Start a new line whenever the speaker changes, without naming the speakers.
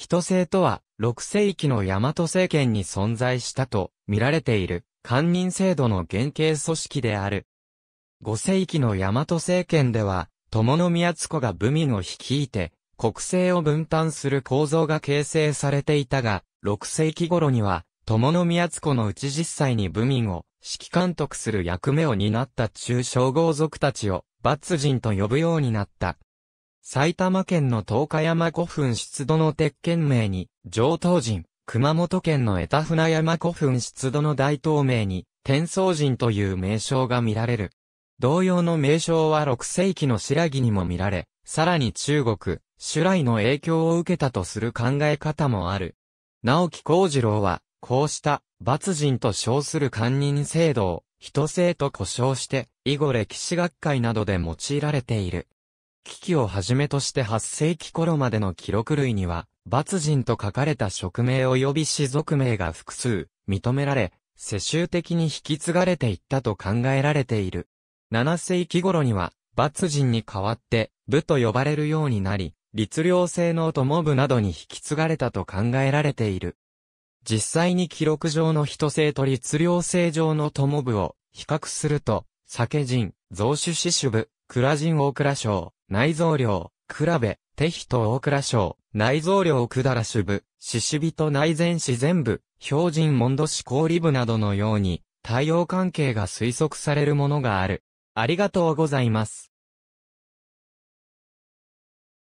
人
性とは、6世紀の大和政権に存在したと見られている、官人制度の原型組織である。5世紀の大和政権では、友宮津子が武民を率いて、国政を分担する構造が形成されていたが、6世紀頃には、友宮津子のうち実際に武民を指揮監督する役目を担った中小豪族たちを、罰人と呼ぶようになった。埼玉県の東海山古墳出土の鉄拳名に、上東人、熊本県の江田船山古墳出土の大東名に、天宗人という名称が見られる。同様の名称は6世紀の白木にも見られ、さらに中国、主来の影響を受けたとする考え方もある。直木幸次郎は、こうした、罰人と称する官人制度を、人制と呼称して、以後歴史学会などで用いられている。危機をはじめとして8世紀頃までの記録類には、罰人と書かれた職名及び氏族名が複数、認められ、世襲的に引き継がれていったと考えられている。7世紀頃には、罰人に代わって、部と呼ばれるようになり、律令制の友部などに引き継がれたと考えられている。実際に記録上の人制と律令制上の友部を比較すると、酒人、増種死種部、クラジン大倉省、内蔵領、クラベ、テヒト大倉省、内蔵領くだらし部、ししビト内前市全部、標人モンド市氷部などのように、対応関係が推測されるものがある。ありがとうございます。